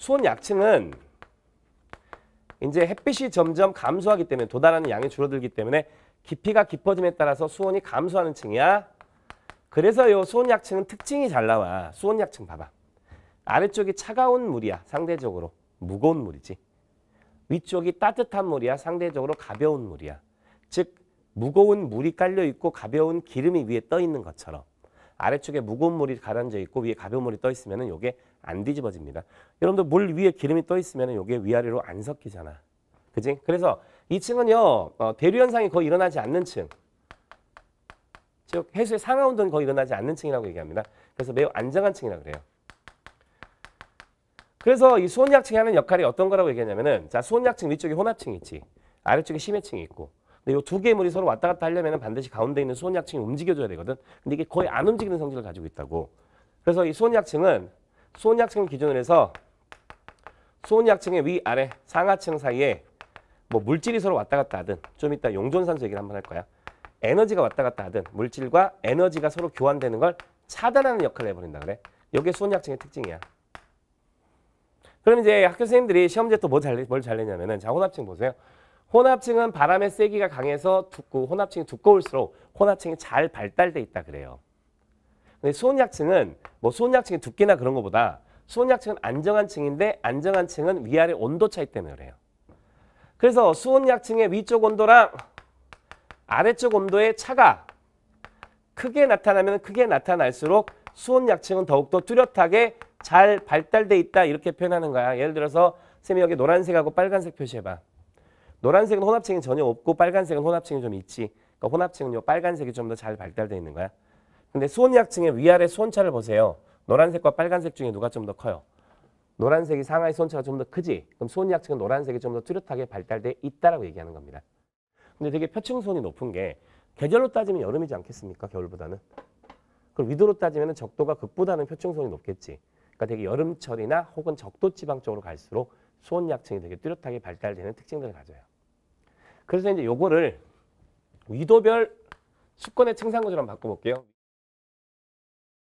수온 약층은 이제 햇빛이 점점 감소하기 때문에 도달하는 양이 줄어들기 때문에 깊이가 깊어짐에 따라서 수온이 감소하는 층이야. 그래서 요 수온 약층은 특징이 잘 나와. 수온 약층 봐봐. 아래쪽이 차가운 물이야. 상대적으로 무거운 물이지. 위쪽이 따뜻한 물이야. 상대적으로 가벼운 물이야. 즉 무거운 물이 깔려 있고 가벼운 기름이 위에 떠 있는 것처럼 아래쪽에 무거운 물이 가라앉아 있고 위에 가벼운 물이 떠 있으면 이게 안 뒤집어집니다. 여러분들 물 위에 기름이 떠 있으면 이게 위아래로 안 섞이잖아. 그지? 그래서 이 층은요 어, 대류 현상이 거의 일어나지 않는 층. 즉 해수의 상하 운동이 거의 일어나지 않는 층이라고 얘기합니다. 그래서 매우 안정한 층이라 그래요. 그래서 이 수온약층이 하는 역할이 어떤 거라고 얘기하냐면은 자 수온약층 위쪽에 혼합층이 있지 아래쪽에 심해층이 있고 근데 이두 개의 물이 서로 왔다 갔다 하려면 반드시 가운데 있는 수온 약층이 움직여줘야 되거든. 근데 이게 거의 안 움직이는 성질을 가지고 있다고. 그래서 이 수온 약층은 수온 약층을 기준으로 해서 수온 약층의 위, 아래, 상하층 사이에 뭐 물질이 서로 왔다 갔다 하든 좀 이따 용존상수 얘기를 한번 할 거야. 에너지가 왔다 갔다 하든 물질과 에너지가 서로 교환되는 걸 차단하는 역할을 해버린다 그래. 이게 수온 약층의 특징이야. 그럼 이제 학교 선생님들이 시험제 또 뭐 잘, 뭘잘 내냐면은 자, 혼합층 보세요. 혼합층은 바람의 세기가 강해서 두꺼, 혼합층이 두꺼울수록 혼합층이 잘 발달돼 있다 그래요. 근데 수온약층은 뭐 수온약층의 두께나 그런 것보다 수온약층은 안정한 층인데 안정한 층은 위아래 온도 차이 때문에 그래요. 그래서 수온약층의 위쪽 온도랑 아래쪽 온도의 차가 크게 나타나면 크게 나타날수록 수온약층은 더욱더 뚜렷하게 잘 발달돼 있다 이렇게 표현하는 거야. 예를 들어서 쌤이 여기 노란색하고 빨간색 표시해봐. 노란색은 혼합층이 전혀 없고 빨간색은 혼합층이 좀 있지. 그러니까 혼합층은 요 빨간색이 좀 더 잘 발달되어 있는 거야. 근데 수온약층의 위아래 수온차를 보세요. 노란색과 빨간색 중에 누가 좀 더 커요? 노란색이 상하이 수온차가 좀 더 크지? 그럼 수온약층은 노란색이 좀 더 뚜렷하게 발달돼 있다라고 얘기하는 겁니다. 근데 되게 표층수온이 높은 게 계절로 따지면 여름이지 않겠습니까? 겨울보다는. 그럼 위도로 따지면 적도가 극보다는 표층수온이 높겠지. 그러니까 되게 여름철이나 혹은 적도 지방 쪽으로 갈수록 수온약층이 되게 뚜렷하게 발달되는 특징들을 가져요. 그래서 이제 요거를 위도별 수권의 층상구조랑 바꿔볼게요.